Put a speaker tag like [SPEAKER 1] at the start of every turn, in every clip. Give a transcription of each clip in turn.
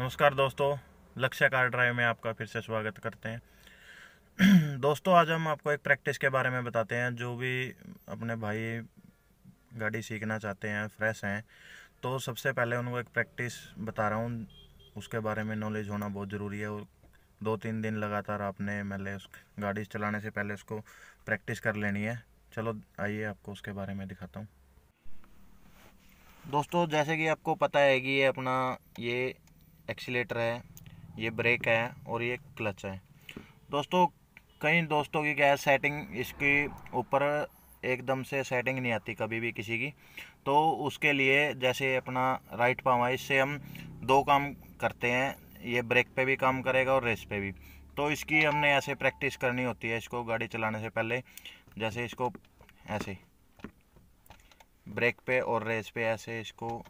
[SPEAKER 1] नमस्कार दोस्तों लक्ष्य कार ड्राइव में आपका फिर से स्वागत करते हैं दोस्तों आज हम आपको एक प्रैक्टिस के बारे में बताते हैं जो भी अपने भाई गाड़ी सीखना चाहते हैं फ्रेश हैं तो सबसे पहले उनको एक प्रैक्टिस बता रहा हूँ उसके बारे में नॉलेज होना बहुत ज़रूरी है और दो तीन दिन लगातार आपने मैंने उस गाड़ी चलाने से पहले उसको प्रैक्टिस कर लेनी है चलो आइए आपको उसके बारे में दिखाता हूँ दोस्तों जैसे कि आपको पता है कि ये अपना ये एक्सीटर है ये ब्रेक है और ये क्लच है दोस्तों कई दोस्तों की क्या है सेटिंग इसकी ऊपर एकदम से सेटिंग नहीं आती कभी भी किसी की तो उसके लिए जैसे अपना राइट पाँव है इससे हम दो काम करते हैं ये ब्रेक पे भी काम करेगा और रेस पे भी तो इसकी हमने ऐसे प्रैक्टिस करनी होती है इसको गाड़ी चलाने से पहले जैसे इसको ऐसे ब्रेक पे और रेस पे ऐसे इसको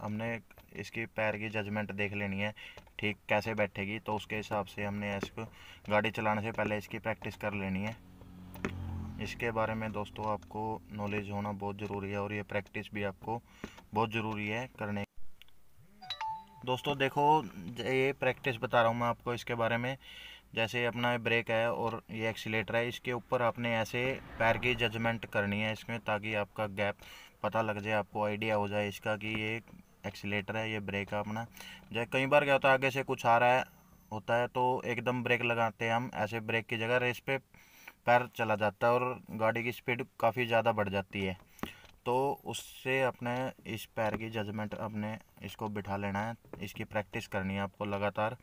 [SPEAKER 1] हमने इसकी पैर की जजमेंट देख लेनी है ठीक कैसे बैठेगी तो उसके हिसाब से हमने इसको गाड़ी चलाने से पहले इसकी प्रैक्टिस कर लेनी है इसके बारे में दोस्तों आपको नॉलेज होना बहुत ज़रूरी है और ये प्रैक्टिस भी आपको बहुत ज़रूरी है करने दोस्तों देखो ये प्रैक्टिस बता रहा हूँ मैं आपको इसके बारे में जैसे अपना ब्रेक है और ये एक्सीटर है इसके ऊपर आपने ऐसे पैर की जजमेंट करनी है इसमें ताकि आपका गैप पता लग जाए आपको आइडिया हो जाए इसका कि ये एक्सीटर है ये ब्रेक है अपना जब कई बार क्या होता है आगे से कुछ आ रहा है होता है तो एकदम ब्रेक लगाते हैं हम ऐसे ब्रेक की जगह रेस पे पैर चला जाता है और गाड़ी की स्पीड काफ़ी ज़्यादा बढ़ जाती है तो उससे अपने इस पैर की जजमेंट अपने इसको बिठा लेना है इसकी प्रैक्टिस करनी है आपको लगातार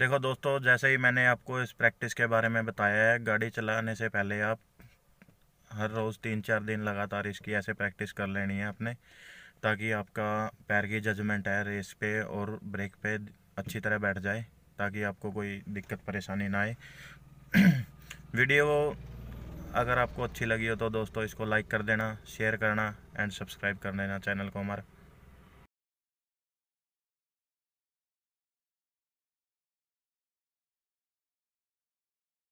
[SPEAKER 1] देखो दोस्तों जैसे ही मैंने आपको इस प्रैक्टिस के बारे में बताया है गाड़ी चलाने से पहले आप हर रोज़ तीन चार दिन लगातार इसकी ऐसे प्रैक्टिस कर लेनी है आपने ताकि आपका पैर की जजमेंट है रेस पे और ब्रेक पे अच्छी तरह बैठ जाए ताकि आपको कोई दिक्कत परेशानी ना आए वीडियो अगर आपको अच्छी लगी हो तो दोस्तों इसको लाइक कर देना शेयर करना एंड सब्सक्राइब कर देना चैनल को हमारा